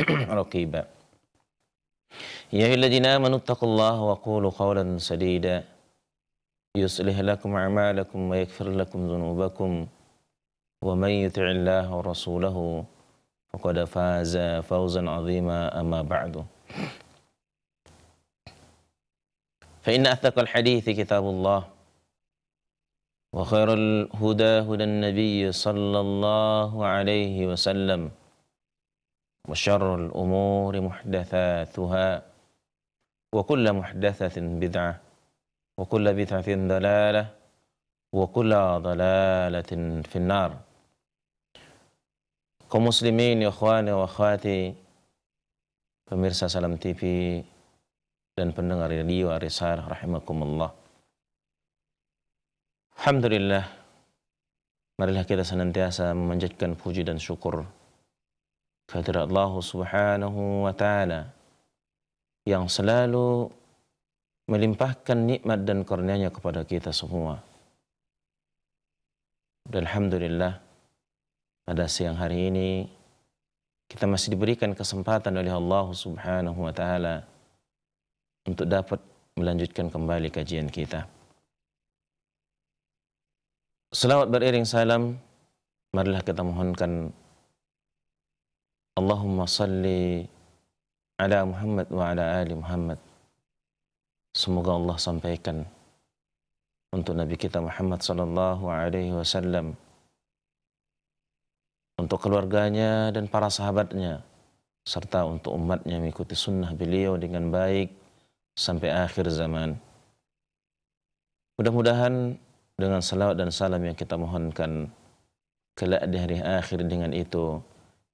رقيبا يا أيها الذين آمنوا اتقوا الله وقولوا قولا سديدا يصلح لكم أعمالكم ويغفر لكم ذنوبكم ومن يطع الله ورسوله فقد فاز فوزا عظيما أما بعد فإن أثق الحديث كتاب الله وخير الهدى هدى النبي صلى الله عليه وسلم وشر الأمور محدثاتها وكل محدثة بدعة وكل بدعة ضلالة وكل ضلالة في النار Kemuslimin, يا إخواني وأخواتي pemirsa Salam TV dan pendengar radio Arisar rahimakumullah. Alhamdulillah, marilah kita senantiasa memanjatkan puji dan syukur kehadirat Allah Subhanahu wa taala yang selalu melimpahkan nikmat dan karunia-Nya kepada kita semua. Dan alhamdulillah pada siang hari ini kita masih diberikan kesempatan oleh Allah Subhanahu wa taala untuk dapat melanjutkan kembali kajian kita. Selawat beriring salam marilah kita mohonkan Allahumma salli ala Muhammad wa ala ali Muhammad. Semoga Allah sampaikan untuk Nabi kita Muhammad sallallahu alaihi wasallam untuk keluarganya dan para sahabatnya serta untuk umatnya mengikuti sunnah beliau dengan baik sampai akhir zaman. Mudah-mudahan dengan salawat dan salam yang kita mohonkan kelak di hari akhir dengan itu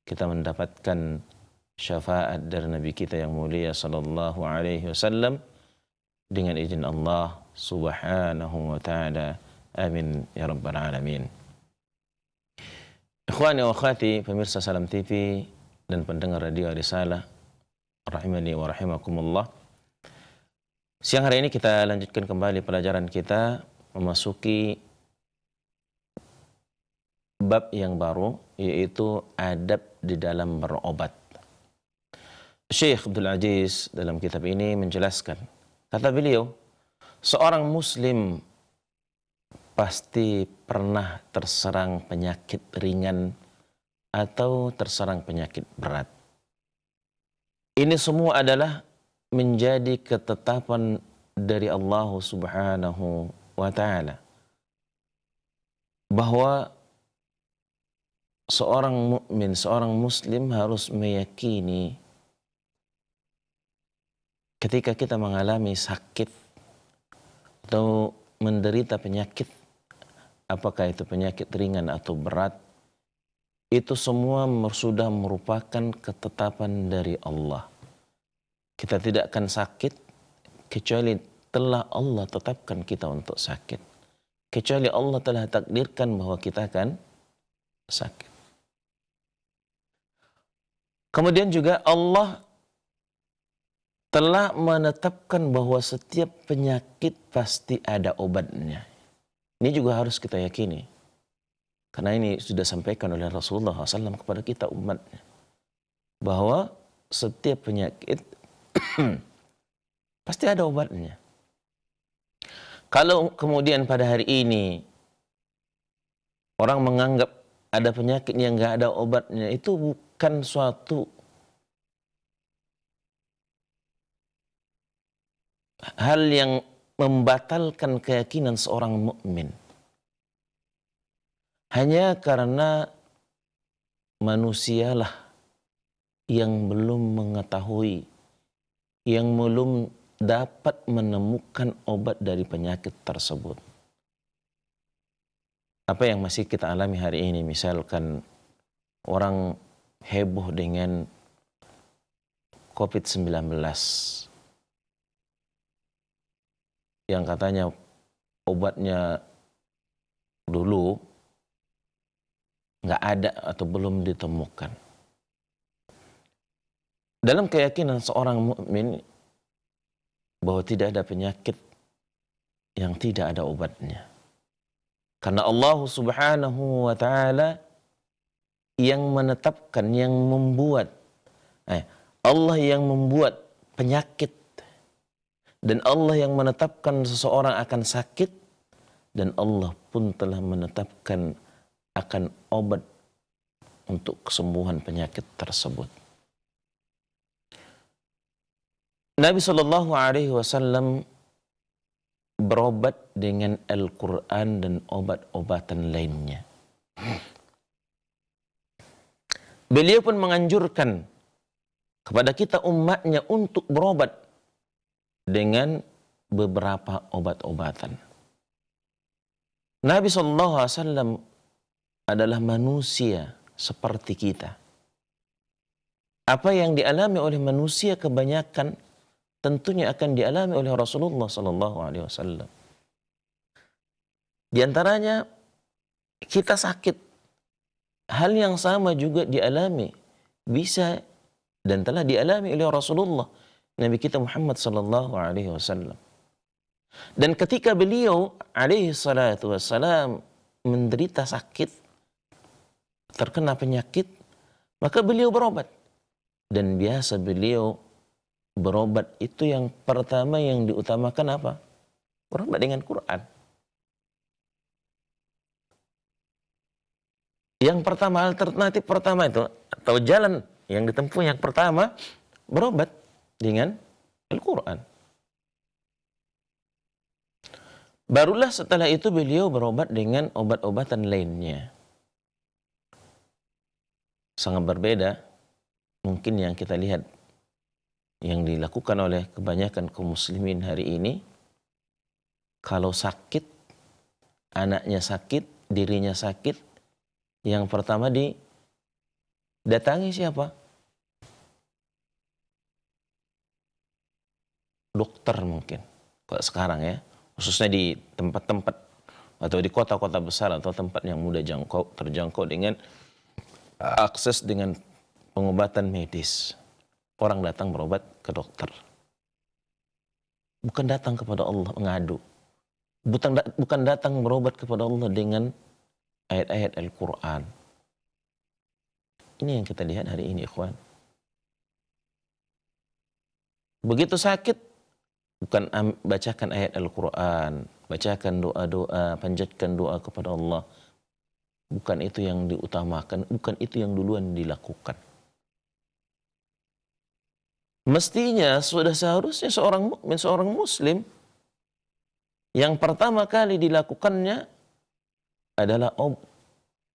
kita mendapatkan syafaat dari Nabi kita yang mulia sallallahu alaihi wasallam dengan izin Allah subhanahu wa ta'ala. Amin ya rabbal alamin. Ikhwani wa khati pemirsa Salam TV dan pendengar radio Risalah rahimani wa rahimakumullah. Siang hari ini kita lanjutkan kembali pelajaran kita memasuki bab yang baru yaitu adab di dalam berobat. Syekh Abdul Aziz dalam kitab ini menjelaskan, kata beliau, seorang muslim pasti pernah terserang penyakit ringan atau terserang penyakit berat. Ini semua adalah menjadi ketetapan dari Allah Subhanahu wa taala bahwa seorang mukmin, seorang muslim harus meyakini ketika kita mengalami sakit atau menderita penyakit, apakah itu penyakit ringan atau berat, itu semua sudah merupakan ketetapan dari Allah. Kita tidak akan sakit kecuali telah Allah tetapkan kita untuk sakit. Kecuali Allah telah takdirkan bahwa kita akan sakit. Kemudian juga Allah telah menetapkan bahwa setiap penyakit pasti ada obatnya. Ini juga harus kita yakini. Karena ini sudah sampaikan oleh Rasulullah SAW kepada kita umatnya. Bahwa setiap penyakit pasti ada obatnya. Kalau kemudian pada hari ini orang menganggap ada penyakit yang nggak ada obatnya, itu bukan suatu hal yang membatalkan keyakinan seorang mukmin hanya karena manusialah yang belum mengetahui yang belum dapat menemukan obat dari penyakit tersebut. Apa yang masih kita alami hari ini misalkan orang heboh dengan COVID-19 yang katanya obatnya dulu nggak ada atau belum ditemukan. Dalam keyakinan seorang mukmin bahwa tidak ada penyakit yang tidak ada obatnya. Karena Allah Subhanahu wa taala yang menetapkan, yang membuat. Eh, Allah yang membuat penyakit dan Allah yang menetapkan seseorang akan sakit dan Allah pun telah menetapkan akan obat untuk kesembuhan penyakit tersebut. Nabi Shallallahu Alaihi Wasallam berobat dengan Al-Quran dan obat-obatan lainnya. Beliau pun menganjurkan kepada kita umatnya untuk berobat dengan beberapa obat-obatan. Nabi SAW adalah manusia seperti kita. Apa yang dialami oleh manusia kebanyakan tentunya akan dialami oleh Rasulullah Shallallahu Alaihi Wasallam. Di antaranya kita sakit hal yang sama juga dialami bisa dan telah dialami oleh Rasulullah Nabi kita Muhammad sallallahu alaihi wasallam. Dan ketika beliau alaihi salatu wasallam menderita sakit terkena penyakit maka beliau berobat dan biasa beliau berobat itu yang pertama yang diutamakan apa? Berobat dengan Quran. Yang pertama, alternatif pertama itu, atau jalan yang ditempuh yang pertama, berobat dengan Al-Quran. Barulah setelah itu beliau berobat dengan obat-obatan lainnya. Sangat berbeda mungkin yang kita lihat yang dilakukan oleh kebanyakan kaum muslimin hari ini kalau sakit anaknya sakit, dirinya sakit, yang pertama di datangi siapa? Dokter mungkin. Kalau sekarang ya, khususnya di tempat-tempat atau di kota-kota besar atau tempat yang mudah jangkau, terjangkau dengan uh, akses dengan pengobatan medis. Orang datang berobat ke dokter. Bukan datang kepada Allah mengadu. Bukan, bukan datang berobat kepada Allah dengan ayat-ayat Al-Quran. Ini yang kita lihat hari ini, ikhwan. Begitu sakit, bukan bacakan ayat Al-Quran, bacakan doa-doa, panjatkan doa kepada Allah. Bukan itu yang diutamakan, bukan itu yang duluan dilakukan. Mestinya sudah seharusnya seorang seorang muslim yang pertama kali dilakukannya adalah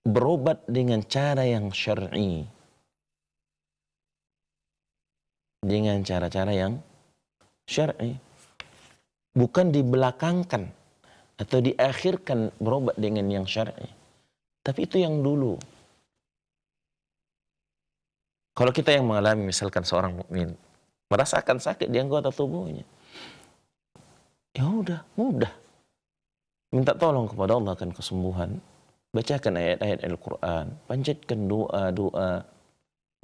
berobat dengan cara yang syar'i. Dengan cara-cara yang syar'i. Bukan dibelakangkan atau diakhirkan berobat dengan yang syar'i. Tapi itu yang dulu. Kalau kita yang mengalami misalkan seorang mukmin merasakan sakit di anggota tubuhnya. Ya udah, mudah Minta tolong kepada Allah akan kesembuhan. Bacakan ayat-ayat Al-Quran. Panjatkan doa-doa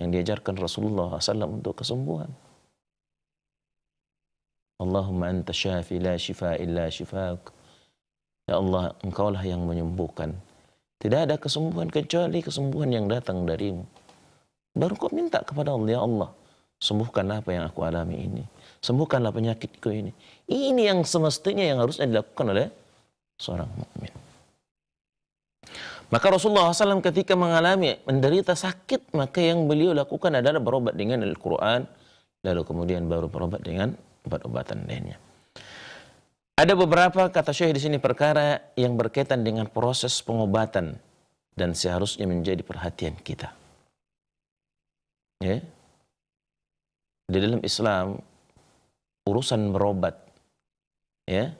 yang diajarkan Rasulullah SAW untuk kesembuhan. Allahumma anta syafi la shifa illa shifak. Ya Allah, engkaulah yang menyembuhkan. Tidak ada kesembuhan kecuali kesembuhan yang datang darimu. Baru kau minta kepada Allah, ya Allah, sembuhkanlah apa yang aku alami ini. Sembuhkanlah penyakitku ini. Ini yang semestinya yang harusnya dilakukan oleh seorang mukmin. Maka Rasulullah SAW ketika mengalami menderita sakit, maka yang beliau lakukan adalah berobat dengan Al-Quran, lalu kemudian baru berobat dengan obat-obatan lainnya. Ada beberapa kata Syekh di sini perkara yang berkaitan dengan proses pengobatan dan seharusnya menjadi perhatian kita. Ya. Di dalam Islam urusan berobat ya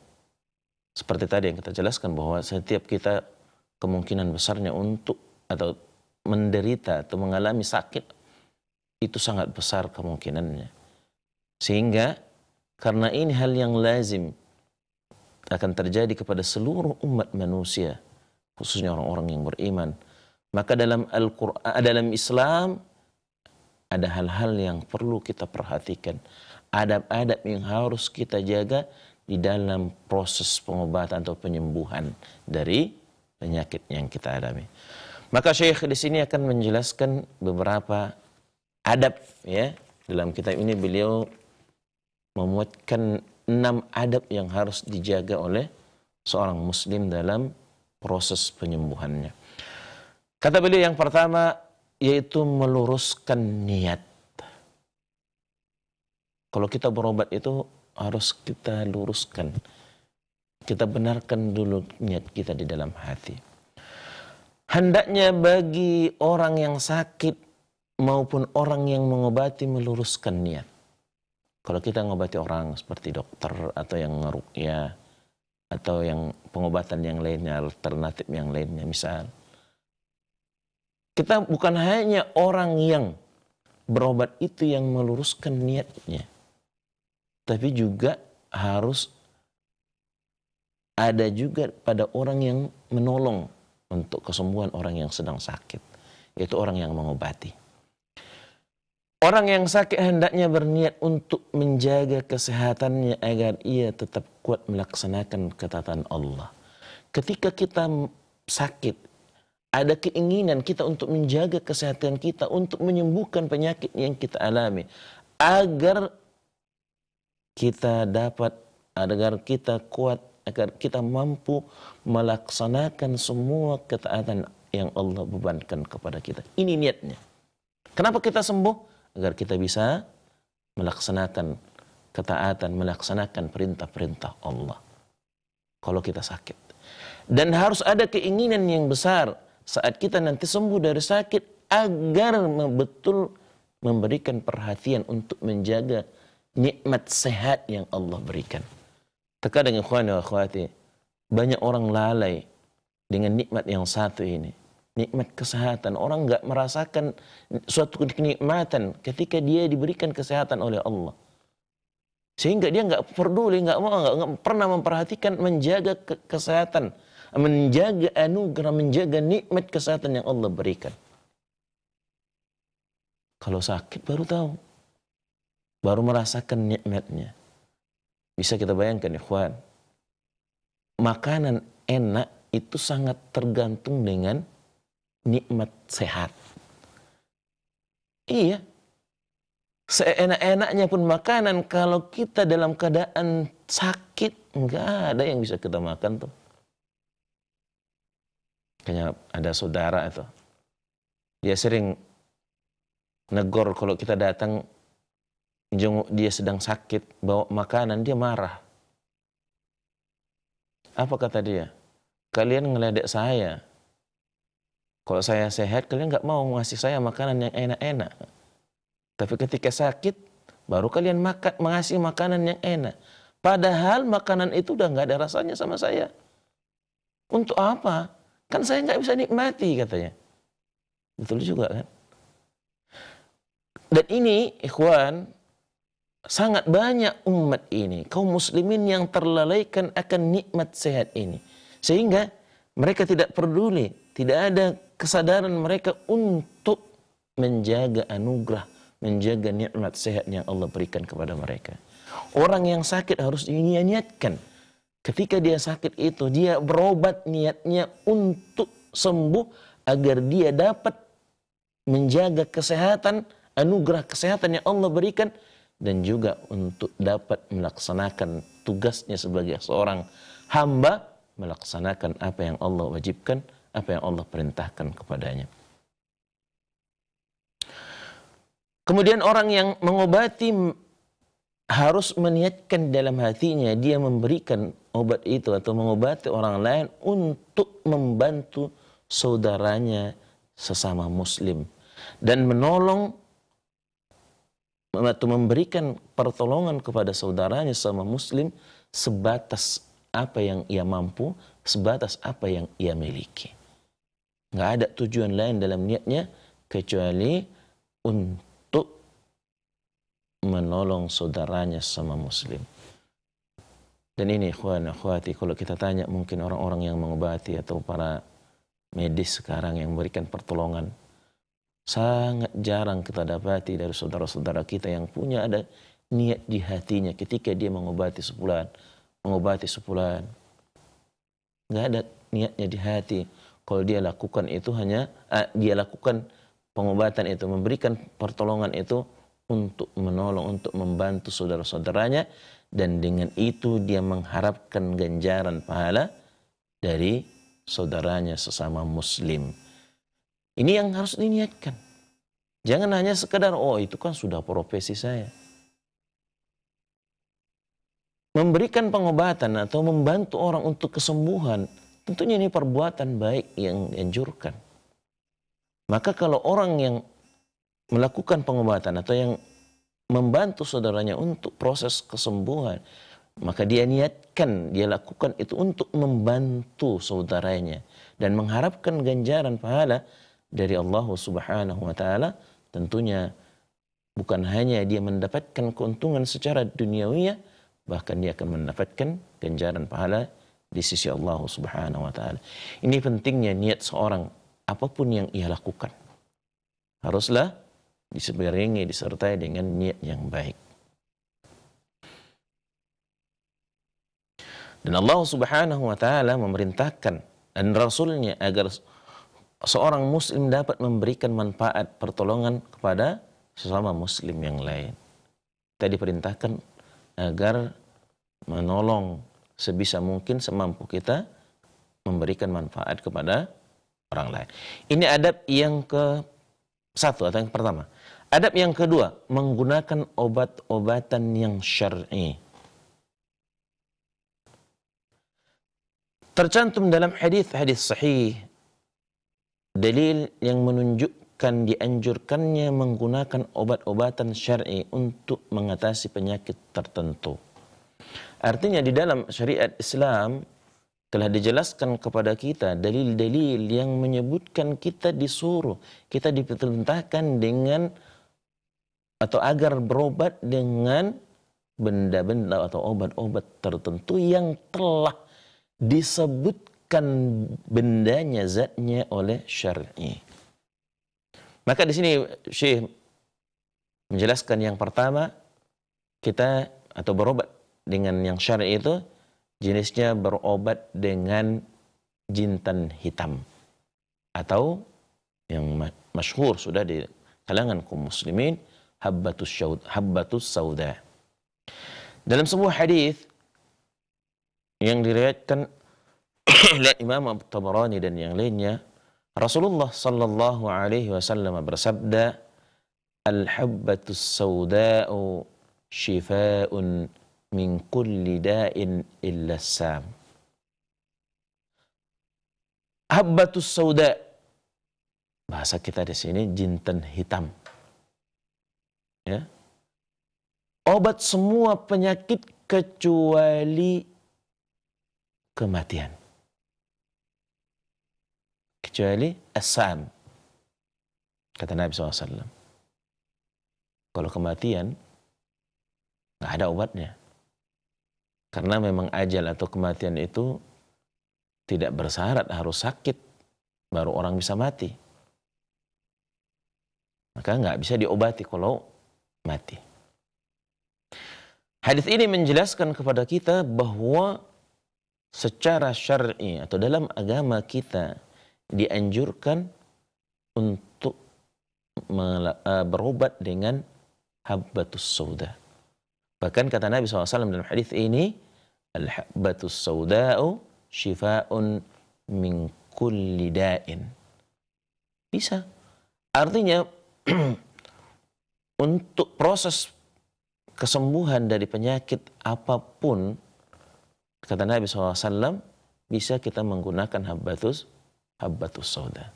seperti tadi yang kita jelaskan bahwa setiap kita kemungkinan besarnya untuk atau menderita atau mengalami sakit itu sangat besar kemungkinannya. Sehingga karena ini hal yang lazim akan terjadi kepada seluruh umat manusia, khususnya orang-orang yang beriman. Maka dalam Al-Qur'an ah, dalam Islam ada hal-hal yang perlu kita perhatikan, adab-adab yang harus kita jaga di dalam proses pengobatan atau penyembuhan dari penyakit yang kita alami. Maka Syekh di sini akan menjelaskan beberapa adab ya. Dalam kitab ini beliau memuatkan enam adab yang harus dijaga oleh seorang muslim dalam proses penyembuhannya. Kata beliau yang pertama yaitu meluruskan niat. Kalau kita berobat itu harus kita luruskan. Kita benarkan dulu niat kita di dalam hati. Hendaknya bagi orang yang sakit maupun orang yang mengobati meluruskan niat. Kalau kita mengobati orang seperti dokter atau yang ngerukya atau yang pengobatan yang lainnya, alternatif yang lainnya misal. Kita bukan hanya orang yang berobat itu yang meluruskan niatnya tapi juga harus ada juga pada orang yang menolong untuk kesembuhan orang yang sedang sakit, yaitu orang yang mengobati. Orang yang sakit hendaknya berniat untuk menjaga kesehatannya agar ia tetap kuat melaksanakan ketatan Allah. Ketika kita sakit, ada keinginan kita untuk menjaga kesehatan kita, untuk menyembuhkan penyakit yang kita alami, agar kita dapat agar eh, kita kuat agar kita mampu melaksanakan semua ketaatan yang Allah bebankan kepada kita. Ini niatnya. Kenapa kita sembuh? Agar kita bisa melaksanakan ketaatan, melaksanakan perintah-perintah Allah. Kalau kita sakit. Dan harus ada keinginan yang besar saat kita nanti sembuh dari sakit agar betul memberikan perhatian untuk menjaga nikmat sehat yang Allah berikan. Terkadang ikhwan wa akhwati, banyak orang lalai dengan nikmat yang satu ini. Nikmat kesehatan. Orang nggak merasakan suatu kenikmatan ketika dia diberikan kesehatan oleh Allah. Sehingga dia nggak peduli, nggak mau, nggak pernah memperhatikan menjaga ke kesehatan. Menjaga anugerah, menjaga nikmat kesehatan yang Allah berikan. Kalau sakit baru tahu baru merasakan nikmatnya. Bisa kita bayangkan ikhwan, makanan enak itu sangat tergantung dengan nikmat sehat. Iya. Seenak-enaknya pun makanan kalau kita dalam keadaan sakit nggak ada yang bisa kita makan tuh. Kayaknya ada saudara itu. Dia sering negor kalau kita datang jenguk dia sedang sakit, bawa makanan, dia marah. Apa kata dia? Kalian ngeledek saya. Kalau saya sehat, kalian nggak mau ngasih saya makanan yang enak-enak. Tapi ketika sakit, baru kalian makan, mengasih makanan yang enak. Padahal makanan itu udah nggak ada rasanya sama saya. Untuk apa? Kan saya nggak bisa nikmati katanya. Betul juga kan? Dan ini ikhwan sangat banyak umat ini, kaum muslimin yang terlalaikan akan nikmat sehat ini. Sehingga mereka tidak peduli, tidak ada kesadaran mereka untuk menjaga anugerah, menjaga nikmat sehat yang Allah berikan kepada mereka. Orang yang sakit harus diniatkan. Ketika dia sakit itu, dia berobat niatnya untuk sembuh agar dia dapat menjaga kesehatan, anugerah kesehatan yang Allah berikan dan juga untuk dapat melaksanakan tugasnya sebagai seorang hamba melaksanakan apa yang Allah wajibkan, apa yang Allah perintahkan kepadanya. Kemudian orang yang mengobati harus meniatkan dalam hatinya dia memberikan obat itu atau mengobati orang lain untuk membantu saudaranya sesama muslim dan menolong atau memberikan pertolongan kepada saudaranya sama muslim sebatas apa yang ia mampu, sebatas apa yang ia miliki. Nggak ada tujuan lain dalam niatnya kecuali untuk menolong saudaranya sama muslim. Dan ini ikhwan akhwati kalau kita tanya mungkin orang-orang yang mengobati atau para medis sekarang yang memberikan pertolongan Sangat jarang kita dapati dari saudara-saudara kita yang punya ada niat di hatinya ketika dia mengobati sepulan, mengobati sepulan. Nggak ada niatnya di hati. Kalau dia lakukan itu hanya, eh, dia lakukan pengobatan itu, memberikan pertolongan itu untuk menolong, untuk membantu saudara-saudaranya dan dengan itu dia mengharapkan ganjaran pahala dari saudaranya sesama muslim. Ini yang harus diniatkan. Jangan hanya sekedar, oh itu kan sudah profesi saya. Memberikan pengobatan atau membantu orang untuk kesembuhan, tentunya ini perbuatan baik yang dianjurkan. Maka kalau orang yang melakukan pengobatan atau yang membantu saudaranya untuk proses kesembuhan, maka dia niatkan, dia lakukan itu untuk membantu saudaranya dan mengharapkan ganjaran pahala dari Allah Subhanahu wa taala tentunya bukan hanya dia mendapatkan keuntungan secara duniawiya bahkan dia akan mendapatkan ganjaran pahala di sisi Allah Subhanahu wa taala. Ini pentingnya niat seorang apapun yang ia lakukan. Haruslah diseberengi disertai dengan niat yang baik. Dan Allah Subhanahu wa taala memerintahkan dan rasulnya agar seorang muslim dapat memberikan manfaat pertolongan kepada sesama muslim yang lain. Kita diperintahkan agar menolong sebisa mungkin semampu kita memberikan manfaat kepada orang lain. Ini adab yang ke satu atau yang pertama. Adab yang kedua, menggunakan obat-obatan yang syar'i. Tercantum dalam hadis-hadis sahih Dalil yang menunjukkan dianjurkannya menggunakan obat-obatan syar'i untuk mengatasi penyakit tertentu. Artinya di dalam syariat Islam telah dijelaskan kepada kita dalil-dalil yang menyebutkan kita disuruh, kita diperintahkan dengan atau agar berobat dengan benda-benda atau obat-obat tertentu yang telah disebutkan ditetapkan bendanya zatnya oleh syar'i. Maka di sini Syekh menjelaskan yang pertama kita atau berobat dengan yang syar'i itu jenisnya berobat dengan jintan hitam atau yang masyhur sudah di kalangan kaum muslimin habbatus syaud habbatus sauda. Dalam sebuah hadis yang diriwayatkan lihat Imam Tabarani dan yang lainnya Rasulullah Sallallahu Alaihi Wasallam bersabda Al-habbatus sauda'u shifaa'un min kulli da'in illa sam Habbatus sauda bahasa kita di sini jinten hitam ya obat semua penyakit kecuali kematian kecuali asam. Kata Nabi SAW. Kalau kematian, nggak ada obatnya. Karena memang ajal atau kematian itu tidak bersyarat harus sakit baru orang bisa mati. Maka nggak bisa diobati kalau mati. Hadis ini menjelaskan kepada kita bahwa secara syar'i atau dalam agama kita dianjurkan untuk eh, berobat dengan habbatus sauda. Bahkan kata Nabi SAW dalam hadis ini, al-habbatus sauda'u shifa'un min kulli da'in. Bisa. Artinya untuk proses kesembuhan dari penyakit apapun, kata Nabi SAW, bisa kita menggunakan habbatus habbatus sauda.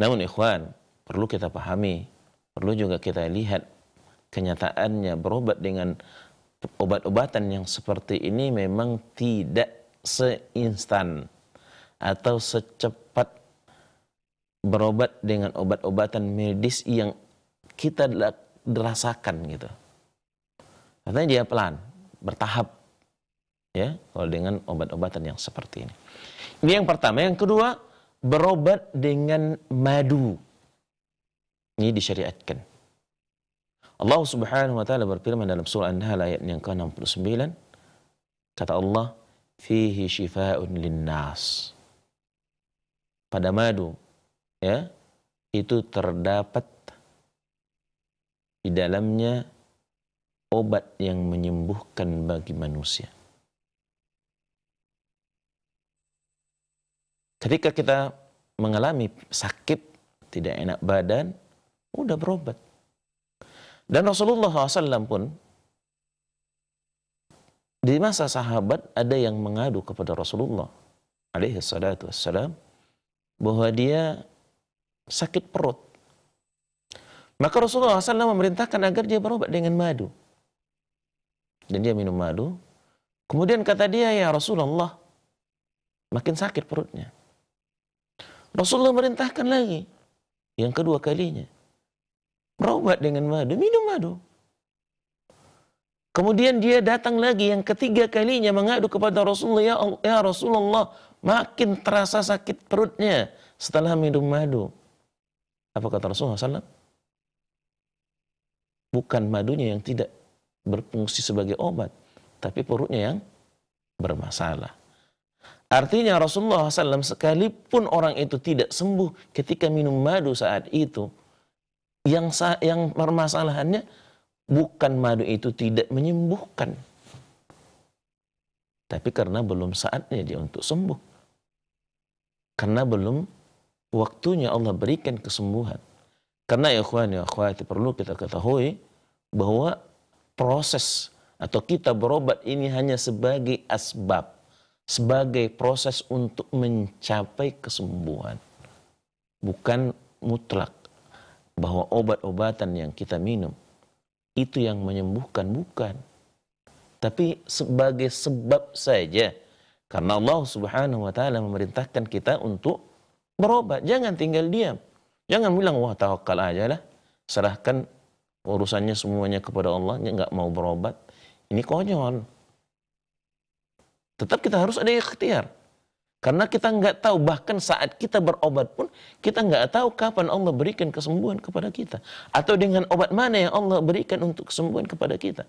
Namun ikhwan, perlu kita pahami, perlu juga kita lihat kenyataannya berobat dengan obat-obatan yang seperti ini memang tidak seinstan atau secepat berobat dengan obat-obatan medis yang kita rasakan gitu. Katanya dia pelan, bertahap ya kalau dengan obat-obatan yang seperti ini. Ini yang pertama. Yang kedua, berobat dengan madu. Ini disyariatkan. Allah Subhanahu wa taala berfirman dalam surah An-Nahl ayat yang ke-69 kata Allah fihi syifaa'un linnas. Pada madu ya itu terdapat di dalamnya obat yang menyembuhkan bagi manusia. Ketika kita mengalami sakit, tidak enak badan, udah berobat. Dan Rasulullah SAW pun di masa sahabat ada yang mengadu kepada Rasulullah alaihi salatu bahwa dia sakit perut. Maka Rasulullah SAW memerintahkan agar dia berobat dengan madu. Dan dia minum madu. Kemudian kata dia, ya Rasulullah, makin sakit perutnya. Rasulullah merintahkan lagi. Yang kedua kalinya. Berobat dengan madu, minum madu. Kemudian dia datang lagi yang ketiga kalinya mengadu kepada Rasulullah, ya, ya Rasulullah, makin terasa sakit perutnya setelah minum madu. Apa kata Rasulullah SAW? Bukan madunya yang tidak berfungsi sebagai obat, tapi perutnya yang bermasalah. Artinya Rasulullah SAW sekalipun orang itu tidak sembuh ketika minum madu saat itu, yang sa yang permasalahannya bukan madu itu tidak menyembuhkan. Tapi karena belum saatnya dia untuk sembuh. Karena belum waktunya Allah berikan kesembuhan. Karena ya ikhwan ya akhwati perlu kita ketahui bahwa proses atau kita berobat ini hanya sebagai asbab sebagai proses untuk mencapai kesembuhan. Bukan mutlak bahwa obat-obatan yang kita minum itu yang menyembuhkan, bukan. Tapi sebagai sebab saja. Karena Allah subhanahu wa ta'ala memerintahkan kita untuk berobat. Jangan tinggal diam. Jangan bilang, wah tawakal aja lah. Serahkan urusannya semuanya kepada Allah. Nggak mau berobat. Ini konyol. Tetap kita harus ada ikhtiar. Karena kita nggak tahu, bahkan saat kita berobat pun, kita nggak tahu kapan Allah berikan kesembuhan kepada kita. Atau dengan obat mana yang Allah berikan untuk kesembuhan kepada kita.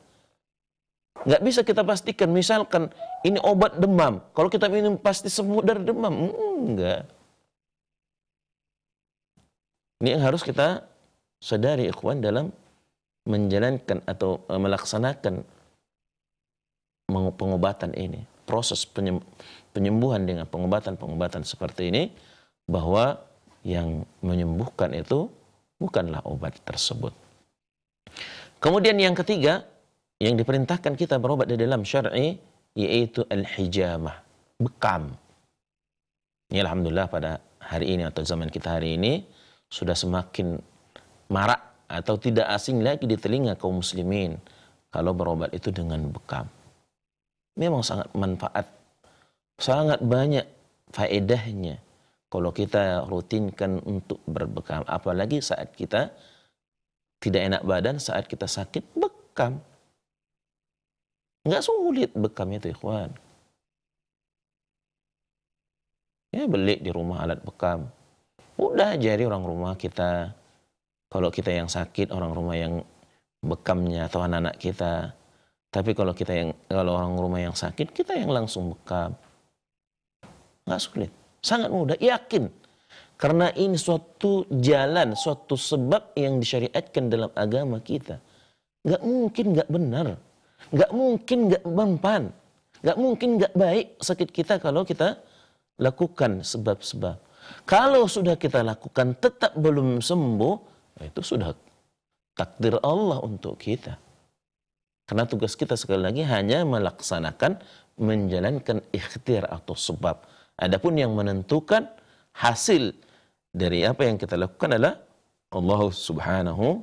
Nggak bisa kita pastikan, misalkan ini obat demam. Kalau kita minum pasti sembuh dari demam. Enggak. Hmm, ini yang harus kita sadari ikhwan dalam menjalankan atau eh, melaksanakan pengobatan ini proses penyembuhan dengan pengobatan-pengobatan seperti ini bahwa yang menyembuhkan itu bukanlah obat tersebut. Kemudian yang ketiga yang diperintahkan kita berobat di dalam syar'i yaitu al-hijamah, bekam. Ini alhamdulillah pada hari ini atau zaman kita hari ini sudah semakin marak atau tidak asing lagi di telinga kaum muslimin kalau berobat itu dengan bekam memang sangat manfaat, sangat banyak faedahnya kalau kita rutinkan untuk berbekam. Apalagi saat kita tidak enak badan, saat kita sakit, bekam. Nggak sulit bekam itu, ikhwan. Ya, beli di rumah alat bekam. Udah jadi orang rumah kita. Kalau kita yang sakit, orang rumah yang bekamnya atau anak-anak kita tapi kalau kita yang kalau orang rumah yang sakit, kita yang langsung bekam. Nggak sulit, sangat mudah, yakin. Karena ini suatu jalan, suatu sebab yang disyariatkan dalam agama kita. Nggak mungkin nggak benar. Nggak mungkin nggak mempan. Nggak mungkin nggak baik sakit kita kalau kita lakukan sebab-sebab. Kalau sudah kita lakukan tetap belum sembuh, itu sudah takdir Allah untuk kita. Karena tugas kita sekali lagi hanya melaksanakan, menjalankan ikhtiar atau sebab. Adapun yang menentukan hasil dari apa yang kita lakukan adalah Allah Subhanahu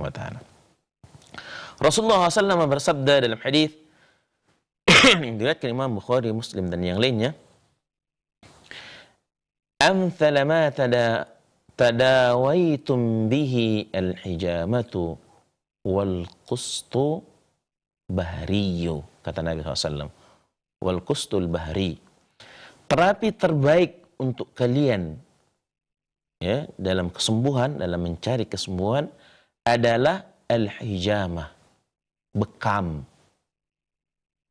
wa taala. Rasulullah SAW bersabda dalam hadis diriwayatkan Imam Bukhari, Muslim dan yang lainnya. Amthal ma tada tadawaitum bihi al-hijamatu wal-qustu bahriyo kata Nabi SAW wal kustul bahri terapi terbaik untuk kalian ya dalam kesembuhan dalam mencari kesembuhan adalah al hijamah bekam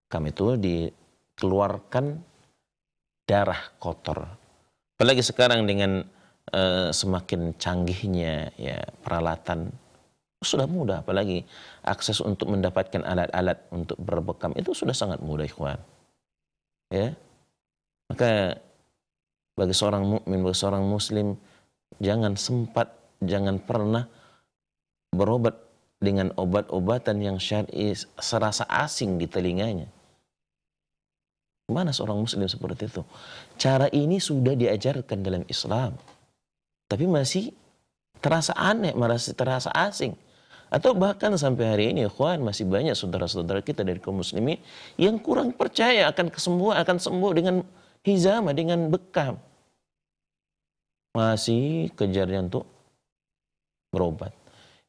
bekam itu dikeluarkan darah kotor apalagi sekarang dengan uh, semakin canggihnya ya peralatan sudah mudah apalagi akses untuk mendapatkan alat-alat untuk berbekam itu sudah sangat mudah ikhwan ya maka bagi seorang mukmin bagi seorang muslim jangan sempat jangan pernah berobat dengan obat-obatan yang syar'i serasa asing di telinganya mana seorang muslim seperti itu cara ini sudah diajarkan dalam Islam tapi masih terasa aneh, merasa terasa asing atau bahkan sampai hari ini, ikhwan masih banyak saudara-saudara kita dari kaum muslimin yang kurang percaya akan kesembuh, akan sembuh dengan hizama, dengan bekam. Masih kejarnya untuk berobat.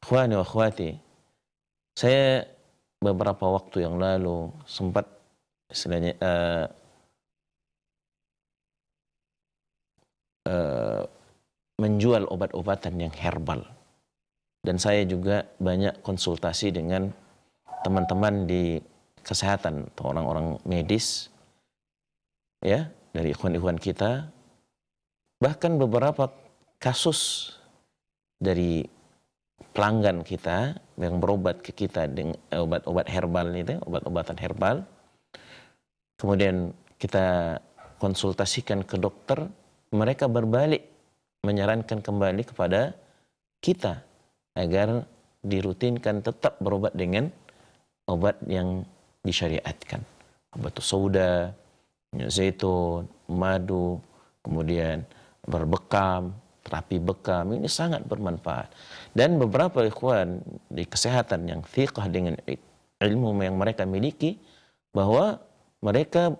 Ikhwani wa akhwati, saya beberapa waktu yang lalu sempat istilahnya uh, uh, menjual obat-obatan yang herbal dan saya juga banyak konsultasi dengan teman-teman di kesehatan atau orang-orang medis ya dari ikhwan-ikhwan kita bahkan beberapa kasus dari pelanggan kita yang berobat ke kita dengan obat-obat herbal itu obat-obatan herbal kemudian kita konsultasikan ke dokter mereka berbalik menyarankan kembali kepada kita agar dirutinkan tetap berobat dengan obat yang disyariatkan. Obat soda, minyak zaitun, madu, kemudian berbekam, terapi bekam, ini sangat bermanfaat. Dan beberapa ikhwan di kesehatan yang thiqah dengan ilmu yang mereka miliki, bahwa mereka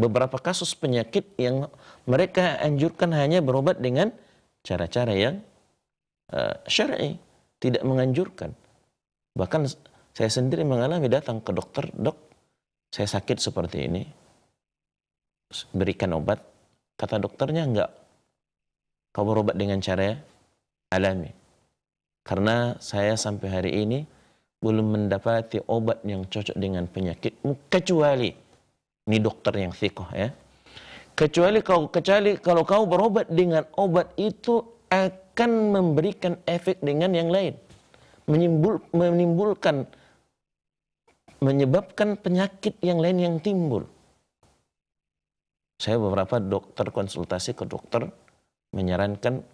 beberapa kasus penyakit yang mereka anjurkan hanya berobat dengan cara-cara yang uh, syar'i tidak menganjurkan. Bahkan saya sendiri mengalami datang ke dokter, dok, saya sakit seperti ini, berikan obat. Kata dokternya enggak, kau berobat dengan cara alami. Karena saya sampai hari ini belum mendapati obat yang cocok dengan penyakitmu kecuali ini dokter yang sikoh ya kecuali kau kecuali kalau kau berobat dengan obat itu akan memberikan efek dengan yang lain. Menimbul, menimbulkan, menyebabkan penyakit yang lain yang timbul. Saya beberapa dokter konsultasi ke dokter menyarankan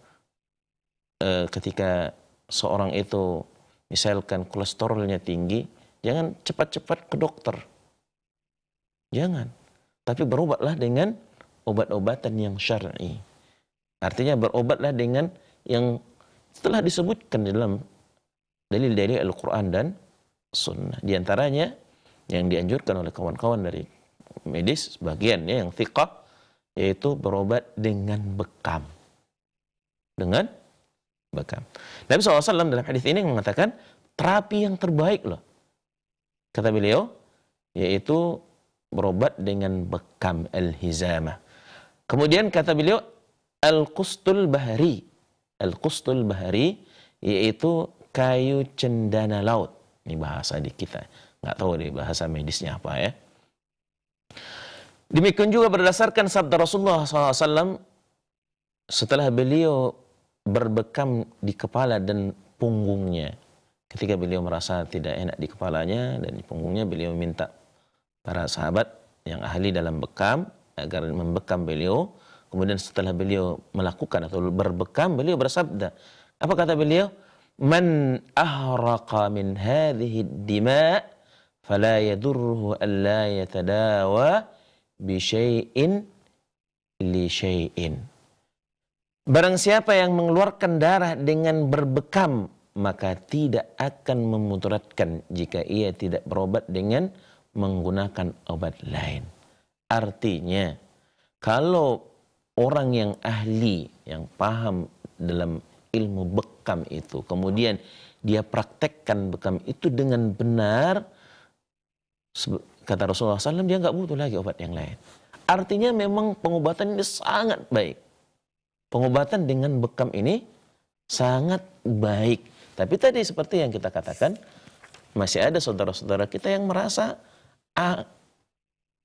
e, ketika seorang itu misalkan kolesterolnya tinggi, jangan cepat-cepat ke dokter. Jangan. Tapi berobatlah dengan obat-obatan yang syar'i. Artinya berobatlah dengan yang telah disebutkan dalam dalil dari Al-Quran dan Sunnah. Di antaranya yang dianjurkan oleh kawan-kawan dari medis sebagiannya yang thiqah yaitu berobat dengan bekam. Dengan bekam. Nabi SAW dalam hadis ini mengatakan terapi yang terbaik loh. Kata beliau, yaitu berobat dengan bekam al-hizamah. Kemudian kata beliau, Al-Qustul Bahari. Al-Qustul Bahari yaitu kayu cendana laut. Ini bahasa di kita. Nggak tahu deh bahasa medisnya apa ya. Demikian juga berdasarkan sabda Rasulullah SAW setelah beliau berbekam di kepala dan punggungnya. Ketika beliau merasa tidak enak di kepalanya dan di punggungnya beliau minta para sahabat yang ahli dalam bekam agar membekam beliau Kemudian setelah beliau melakukan atau berbekam, beliau bersabda. Apa kata beliau? Man ahraqa min hadhihi dima fala yadurruhu an la yatadawa bi syai'in li syai'in. Barang siapa yang mengeluarkan darah dengan berbekam, maka tidak akan memudaratkan jika ia tidak berobat dengan menggunakan obat lain. Artinya, kalau orang yang ahli, yang paham dalam ilmu bekam itu, kemudian dia praktekkan bekam itu dengan benar, kata Rasulullah SAW, dia nggak butuh lagi obat yang lain. Artinya memang pengobatan ini sangat baik. Pengobatan dengan bekam ini sangat baik. Tapi tadi seperti yang kita katakan, masih ada saudara-saudara kita yang merasa ah,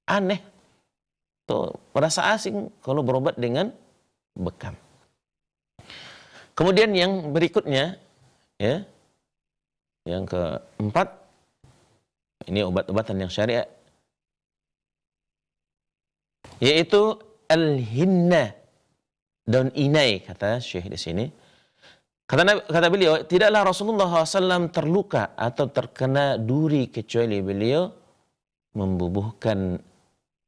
aneh Tuh, gitu. merasa asing kalau berobat dengan bekam. Kemudian yang berikutnya, ya, yang keempat, ini obat-obatan yang syariah, yaitu al-hinna daun inai kata Syekh di sini. Kata, kata beliau, tidaklah Rasulullah SAW terluka atau terkena duri kecuali beliau membubuhkan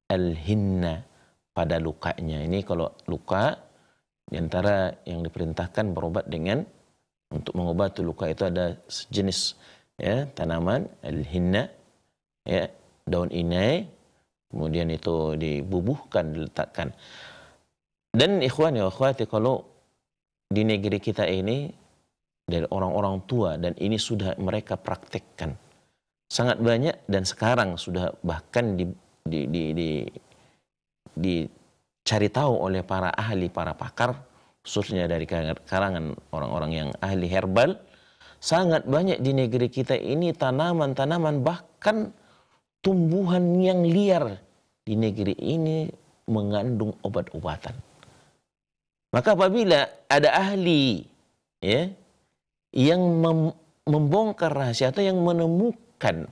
al-hinna pada lukanya. Ini kalau luka diantara yang diperintahkan berobat dengan untuk mengobati luka itu ada sejenis ya tanaman al-hinna ya daun inai kemudian itu dibubuhkan diletakkan dan ikhwan ya akhwati kalau di negeri kita ini dari orang-orang tua dan ini sudah mereka praktekkan sangat banyak dan sekarang sudah bahkan di di, di, di, dicari tahu oleh para ahli, para pakar, khususnya dari karangan orang-orang yang ahli herbal, sangat banyak di negeri kita ini tanaman-tanaman bahkan tumbuhan yang liar di negeri ini mengandung obat-obatan. Maka apabila ada ahli ya yang mem membongkar rahasia atau yang menemukan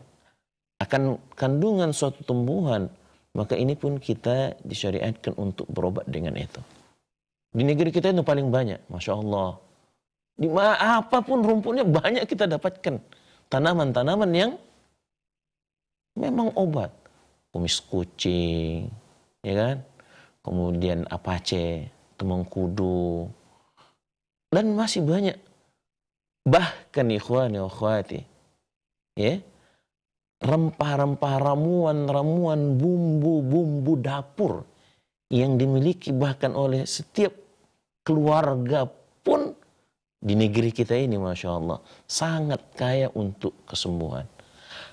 akan kandungan suatu tumbuhan, maka ini pun kita disyariatkan untuk berobat dengan itu. Di negeri kita itu paling banyak, masya Allah. Di apapun rumputnya banyak kita dapatkan tanaman-tanaman yang memang obat, kumis kucing, ya kan? Kemudian apache, temengkudu, dan masih banyak. Bahkan ikhwan ikhwan ya, rempah-rempah ramuan-ramuan bumbu-bumbu dapur yang dimiliki bahkan oleh setiap keluarga pun di negeri kita ini Masya Allah sangat kaya untuk kesembuhan.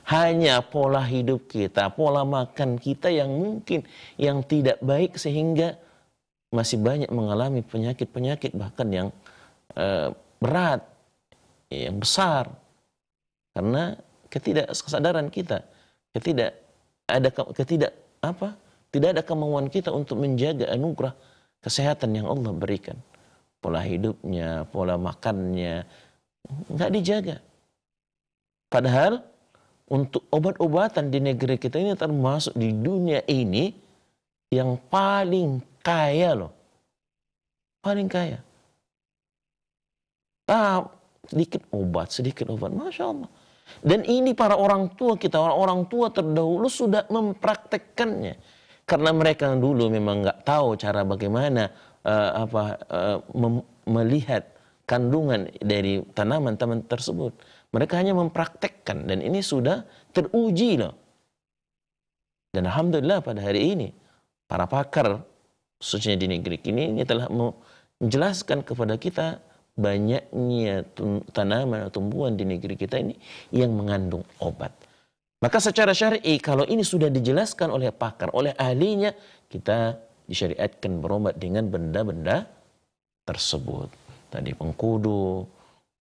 Hanya pola hidup kita, pola makan kita yang mungkin yang tidak baik sehingga masih banyak mengalami penyakit-penyakit bahkan yang eh, berat, yang besar. Karena ketidak kesadaran kita, ketidak ada ketidak apa? Tidak ada kemauan kita untuk menjaga anugerah kesehatan yang Allah berikan. Pola hidupnya, pola makannya, nggak dijaga. Padahal untuk obat-obatan di negeri kita ini termasuk di dunia ini yang paling kaya loh. Paling kaya. Tahap sedikit obat, sedikit obat. Masya Allah. Dan ini para orang tua kita, orang-orang tua terdahulu sudah mempraktekkannya. Karena mereka dulu memang nggak tahu cara bagaimana uh, apa uh, melihat kandungan dari tanaman-tanaman tersebut. Mereka hanya mempraktekkan dan ini sudah teruji loh. Dan alhamdulillah pada hari ini para pakar khususnya di negeri ini, ini telah menjelaskan kepada kita banyaknya tanaman atau tumbuhan di negeri kita ini yang mengandung obat. Maka secara syar'i kalau ini sudah dijelaskan oleh pakar, oleh ahlinya, kita disyariatkan berobat dengan benda-benda tersebut. Tadi pengkudu,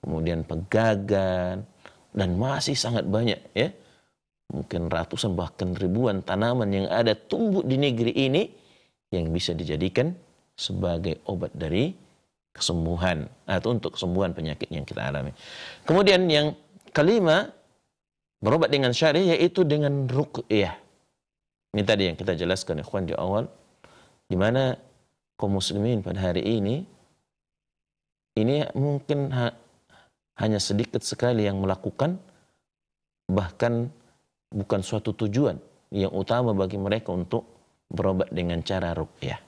kemudian pegagan, dan masih sangat banyak ya. Mungkin ratusan bahkan ribuan tanaman yang ada tumbuh di negeri ini yang bisa dijadikan sebagai obat dari kesembuhan atau ah, untuk kesembuhan penyakit yang kita alami. Kemudian yang kelima berobat dengan syari yaitu dengan ruqyah. Ini tadi yang kita jelaskan ikhwan di awal di mana kaum muslimin pada hari ini ini mungkin ha, hanya sedikit sekali yang melakukan bahkan bukan suatu tujuan yang utama bagi mereka untuk berobat dengan cara ruqyah.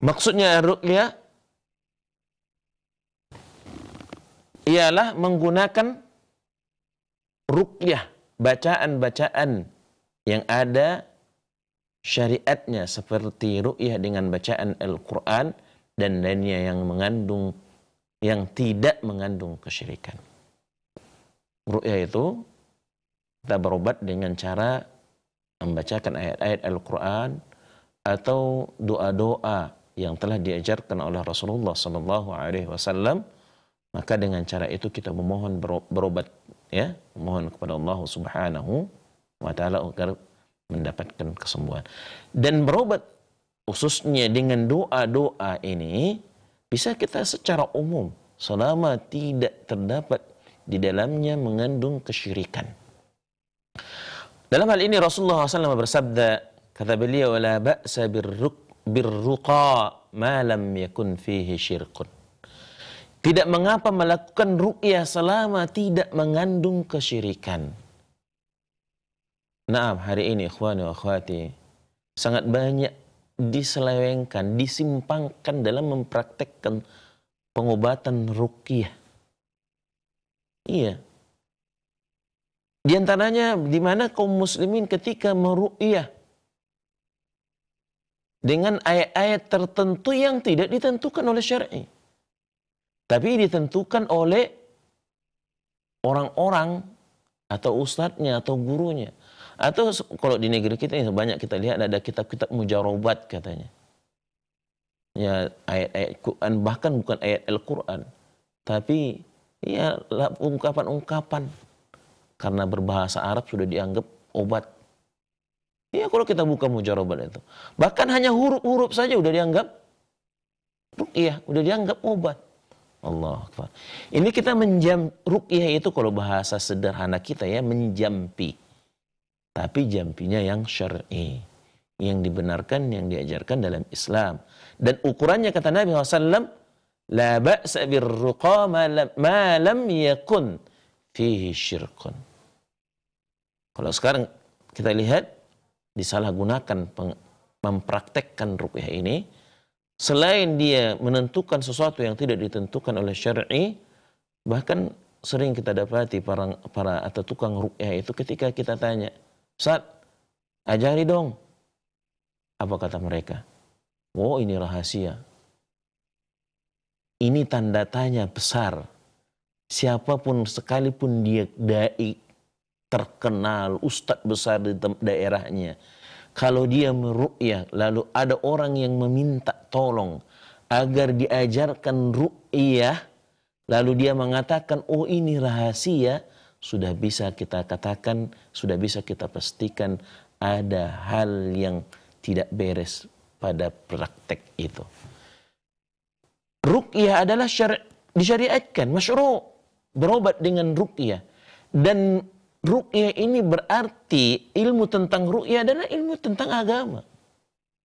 Maksudnya ruqyah ialah menggunakan rukyah, bacaan-bacaan yang ada syariatnya seperti rukyah dengan bacaan Al-Quran dan lainnya yang mengandung yang tidak mengandung kesyirikan. Rukyah itu kita berobat dengan cara membacakan ayat-ayat Al-Quran atau doa-doa yang telah diajarkan oleh Rasulullah Sallallahu Alaihi Wasallam maka dengan cara itu kita memohon berobat ya, mohon kepada Allah Subhanahu wa taala agar mendapatkan kesembuhan. Dan berobat khususnya dengan doa-doa ini bisa kita secara umum selama tidak terdapat di dalamnya mengandung kesyirikan. Dalam hal ini Rasulullah SAW bersabda, kata beliau, "La ba'sa birruqa ma lam yakun fihi syirkun." Tidak mengapa melakukan ru'yah selama tidak mengandung kesyirikan. Nah hari ini ikhwani wa akhwati sangat banyak diselewengkan, disimpangkan dalam mempraktekkan pengobatan ruqyah. Iya. Di antaranya di mana kaum muslimin ketika meruqyah dengan ayat-ayat tertentu yang tidak ditentukan oleh syar'i. I. Tapi ditentukan oleh orang-orang atau ustadznya atau gurunya. Atau kalau di negeri kita ini ya, banyak kita lihat ada kitab-kitab mujarobat katanya. Ya ayat-ayat Quran bahkan bukan ayat Al-Quran. Tapi ya ungkapan-ungkapan. Karena berbahasa Arab sudah dianggap obat. Ya kalau kita buka mujarobat itu. Bahkan hanya huruf-huruf saja sudah dianggap iya sudah dianggap obat. Allah Akbar. Ini kita menjam rukyah itu kalau bahasa sederhana kita ya menjampi. Tapi jampinya yang syar'i. Yang dibenarkan, yang diajarkan dalam Islam. Dan ukurannya kata Nabi SAW, La ba'sa birruqa ma lam, ma lam yakun fihi syirkun. Kalau sekarang kita lihat disalahgunakan mempraktekkan rukyah ini, Selain dia menentukan sesuatu yang tidak ditentukan oleh syar'i, bahkan sering kita dapati para para atau tukang rukyah itu ketika kita tanya, saat ajari dong." Apa kata mereka? "Oh, ini rahasia." Ini tanda tanya besar. Siapapun sekalipun dia dai terkenal, ustadz besar di daerahnya, kalau dia meru'ya lalu ada orang yang meminta tolong agar diajarkan ru'ya lalu dia mengatakan oh ini rahasia sudah bisa kita katakan sudah bisa kita pastikan ada hal yang tidak beres pada praktek itu ru'ya adalah syari disyariatkan masyru berobat dengan ru'ya dan Rukyah ini berarti ilmu tentang rukyah dan ilmu tentang agama.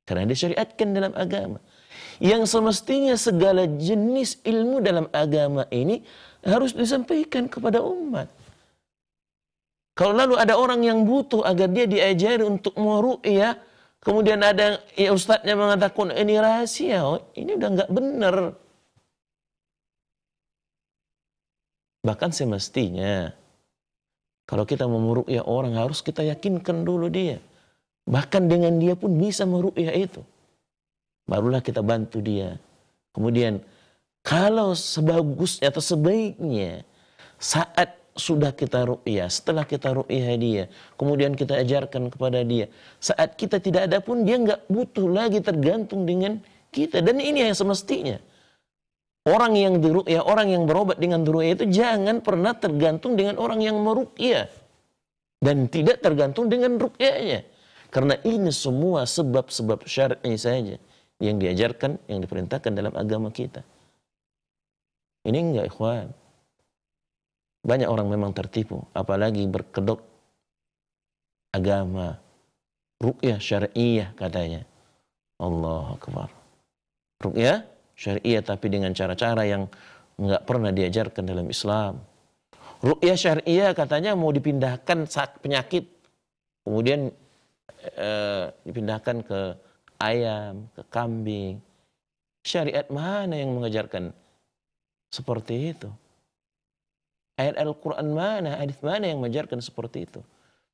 Karena disyariatkan dalam agama. Yang semestinya segala jenis ilmu dalam agama ini harus disampaikan kepada umat. Kalau lalu ada orang yang butuh agar dia diajari untuk meru'yah, kemudian ada ya ustadznya mengatakan ini rahasia, oh, ini udah nggak benar. Bahkan semestinya kalau kita mau merukyah orang harus kita yakinkan dulu dia. Bahkan dengan dia pun bisa merukyah itu. Barulah kita bantu dia. Kemudian kalau sebagusnya atau sebaiknya saat sudah kita ru'yah, setelah kita ru'yah dia, kemudian kita ajarkan kepada dia. Saat kita tidak ada pun dia nggak butuh lagi tergantung dengan kita. Dan ini yang semestinya. Orang yang ya orang yang berobat dengan diruqyah itu jangan pernah tergantung dengan orang yang meruqyah. Dan tidak tergantung dengan ruqyahnya. Ya. Karena ini semua sebab-sebab syar'i saja yang diajarkan, yang diperintahkan dalam agama kita. Ini enggak ikhwan. Banyak orang memang tertipu, apalagi berkedok agama. rukyah syariah katanya. Allah Akbar. Ruqyah syariah tapi dengan cara-cara yang nggak pernah diajarkan dalam Islam. Rukyah syariah katanya mau dipindahkan saat penyakit, kemudian e, dipindahkan ke ayam, ke kambing. Syariat mana yang mengajarkan seperti itu? Ayat Al-Quran mana, hadis mana yang mengajarkan seperti itu?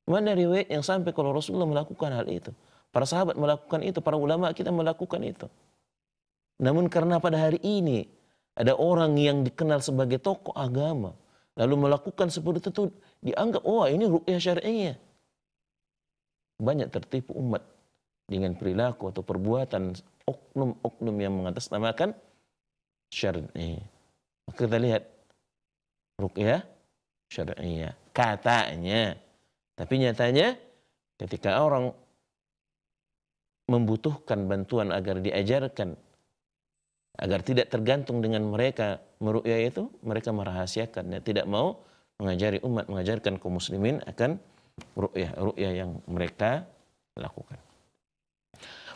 Mana riwayat yang sampai kalau Rasulullah melakukan hal itu? Para sahabat melakukan itu, para ulama kita melakukan itu. Namun karena pada hari ini ada orang yang dikenal sebagai tokoh agama lalu melakukan seperti itu dianggap wah oh, ini rukyah syariah. Banyak tertipu umat dengan perilaku atau perbuatan oknum-oknum yang mengatasnamakan syar'i. Maka kita lihat rukyah syariah katanya. Tapi nyatanya ketika orang membutuhkan bantuan agar diajarkan agar tidak tergantung dengan mereka meruya itu mereka merahasiakan ya tidak mau mengajari umat mengajarkan kaum muslimin akan ruya ruya yang mereka lakukan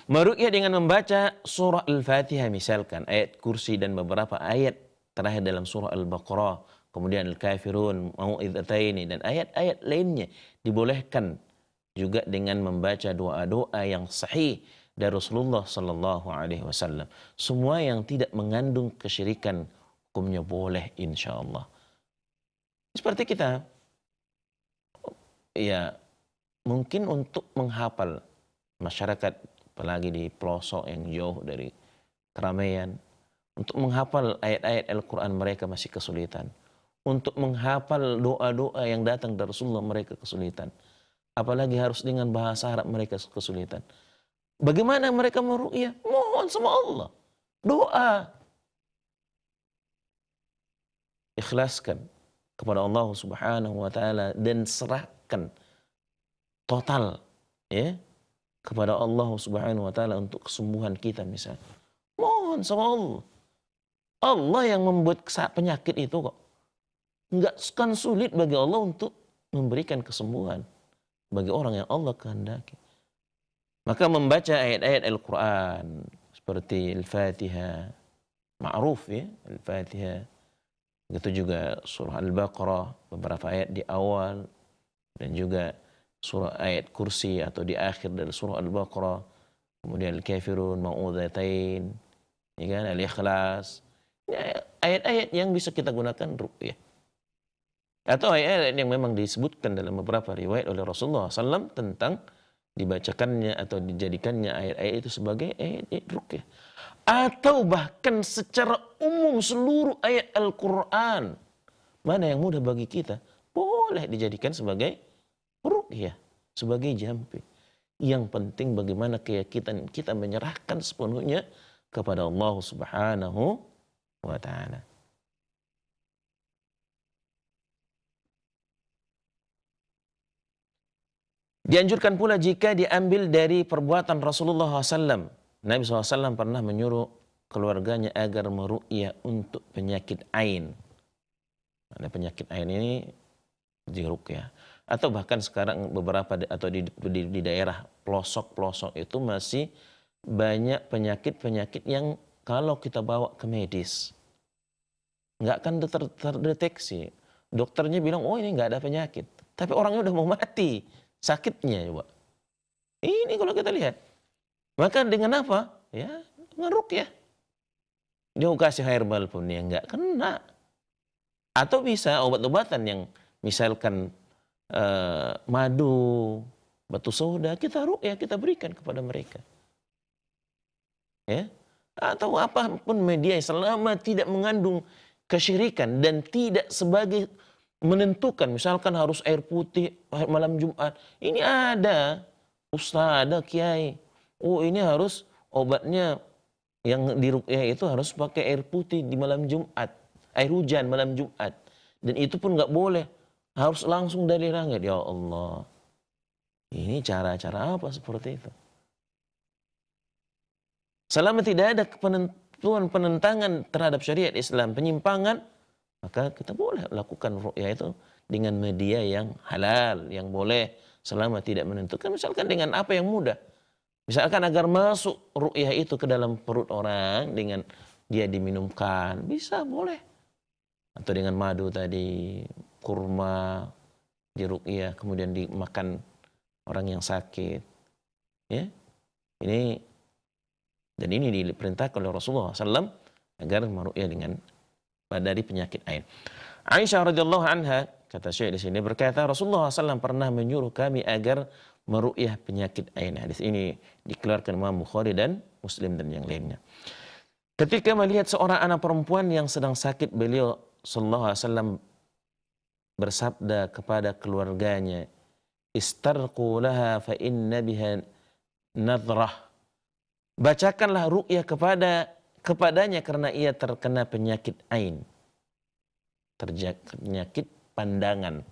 meruya dengan membaca surah al-fatihah misalkan ayat kursi dan beberapa ayat terakhir dalam surah al-baqarah kemudian al-kafirun mau'izataini dan ayat-ayat lainnya dibolehkan juga dengan membaca doa-doa yang sahih dari Rasulullah Sallallahu Alaihi Wasallam. Semua yang tidak mengandung kesyirikan hukumnya boleh insya Allah. Seperti kita, ya mungkin untuk menghafal masyarakat apalagi di pelosok yang jauh dari keramaian untuk menghafal ayat-ayat Al-Quran mereka masih kesulitan untuk menghafal doa-doa yang datang dari Rasulullah mereka kesulitan apalagi harus dengan bahasa Arab mereka kesulitan Bagaimana mereka meruqyah? Mohon sama Allah. Doa. Ikhlaskan kepada Allah Subhanahu wa taala dan serahkan total ya kepada Allah Subhanahu wa taala untuk kesembuhan kita misalnya. Mohon sama Allah. Allah yang membuat penyakit itu kok. Enggak kan sulit bagi Allah untuk memberikan kesembuhan bagi orang yang Allah kehendaki. Maka membaca ayat-ayat Al-Quran seperti Al-Fatihah, ma'ruf ya, Al-Fatihah. Itu juga surah Al-Baqarah, beberapa ayat di awal dan juga surah ayat kursi atau di akhir dari surah Al-Baqarah. Kemudian Al-Kafirun, Ma'udhatain, ya kan, Al-Ikhlas. Ya, ayat-ayat yang bisa kita gunakan ru'yah. Atau ayat-ayat yang memang disebutkan dalam beberapa riwayat oleh Rasulullah SAW tentang dibacakannya atau dijadikannya ayat-ayat itu sebagai ayat-ayat rukyah atau bahkan secara umum seluruh ayat Al-Qur'an mana yang mudah bagi kita boleh dijadikan sebagai ya sebagai jampi yang penting bagaimana keyakinan kita menyerahkan sepenuhnya kepada Allah Subhanahu wa taala Dianjurkan pula jika diambil dari perbuatan Rasulullah SAW. Nabi SAW pernah menyuruh keluarganya agar meru'ya untuk penyakit ain. Ada penyakit ain ini jeruk ya. Atau bahkan sekarang beberapa atau di, di, di daerah pelosok-pelosok itu masih banyak penyakit-penyakit yang kalau kita bawa ke medis nggak akan terdeteksi. Dokternya bilang, oh ini nggak ada penyakit. Tapi orangnya udah mau mati sakitnya coba. Ya, Ini kalau kita lihat. Maka dengan apa? Ya, dengan ya, Dia kasih herbal pun ya nggak kena. Atau bisa obat-obatan yang misalkan eh, madu, batu soda, kita ya kita berikan kepada mereka. Ya, atau apapun media yang selama tidak mengandung kesyirikan dan tidak sebagai menentukan misalkan harus air putih malam Jumat. Ini ada ustaz, ada kiai. Oh, ini harus obatnya yang di rukyah itu harus pakai air putih di malam Jumat. Air hujan malam Jumat. Dan itu pun nggak boleh. Harus langsung dari langit. Ya Allah. Ini cara-cara apa seperti itu? Selama tidak ada penentuan penentangan terhadap syariat Islam, penyimpangan, maka kita boleh lakukan ru'yah itu dengan media yang halal, yang boleh selama tidak menentukan. Misalkan dengan apa yang mudah. Misalkan agar masuk ru'yah itu ke dalam perut orang dengan dia diminumkan, bisa boleh. Atau dengan madu tadi, kurma, diruqyah, kemudian dimakan orang yang sakit. Ya, ini dan ini diperintahkan oleh Rasulullah SAW agar meruqyah dengan dari penyakit ain. Aisyah radhiyallahu anha kata Syekh di sini berkata Rasulullah SAW pernah menyuruh kami agar meru'yah penyakit ain. Hadis ini dikeluarkan Imam Bukhari dan Muslim dan yang lainnya. Ketika melihat seorang anak perempuan yang sedang sakit, beliau sallallahu alaihi wasallam bersabda kepada keluarganya, "Istarqu laha fa inna biha nadrah." Bacakanlah ru'yah kepada kepadanya karena ia terkena penyakit ain. Penyakit pandangan.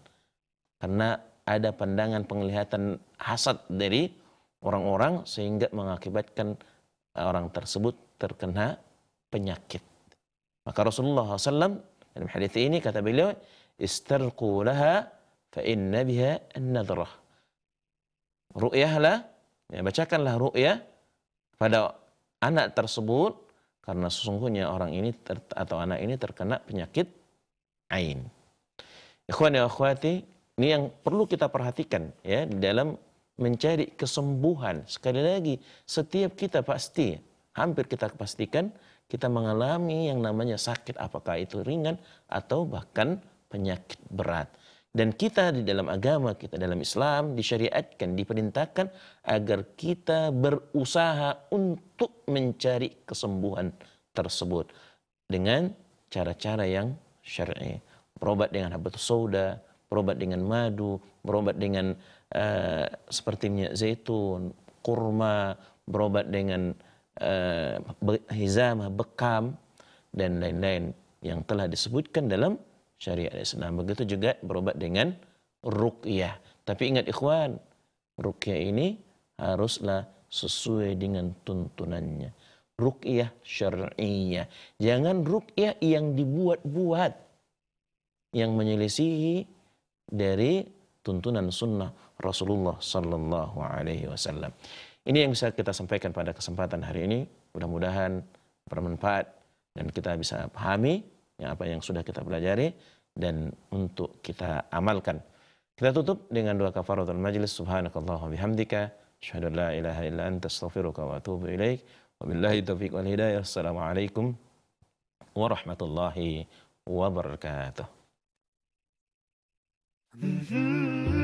Karena ada pandangan penglihatan hasad dari orang-orang sehingga mengakibatkan eh, orang tersebut terkena penyakit. Maka Rasulullah SAW dalam hadis ini kata beliau, istarqu laha fa inna biha an-nadrah. Ru'yahlah, ya, bacakanlah ru'yah pada anak tersebut karena sesungguhnya orang ini ter, atau anak ini terkena penyakit ain. Ikhwan ya akhwati, ini yang perlu kita perhatikan ya di dalam mencari kesembuhan. Sekali lagi, setiap kita pasti, hampir kita pastikan kita mengalami yang namanya sakit apakah itu ringan atau bahkan penyakit berat. Dan kita di dalam agama kita, dalam Islam disyariatkan, diperintahkan agar kita berusaha untuk mencari kesembuhan tersebut dengan cara-cara yang syar'i. Berobat dengan habatus soda, berobat dengan madu, berobat dengan uh, seperti minyak zaitun, kurma, berobat dengan uh, hizamah, bekam, dan lain-lain yang telah disebutkan dalam syariat Islam. Nah, begitu juga berobat dengan ruqyah. Tapi ingat ikhwan, ruqyah ini haruslah sesuai dengan tuntunannya. Ruqyah syar'iyah. Jangan ruqyah yang dibuat-buat yang menyelisihi dari tuntunan sunnah Rasulullah Sallallahu Alaihi Wasallam. Ini yang bisa kita sampaikan pada kesempatan hari ini. Mudah-mudahan bermanfaat dan kita bisa pahami yang apa yang sudah kita pelajari dan untuk kita amalkan. Kita tutup dengan doa kafaratul majlis. Subhanakallahumma bihamdika. Asyhadu an la ilaha illa anta astaghfiruka wa atubu ilaik. Wabillahi taufiq wal hidayah. Assalamualaikum warahmatullahi wabarakatuh. Mm-hmm.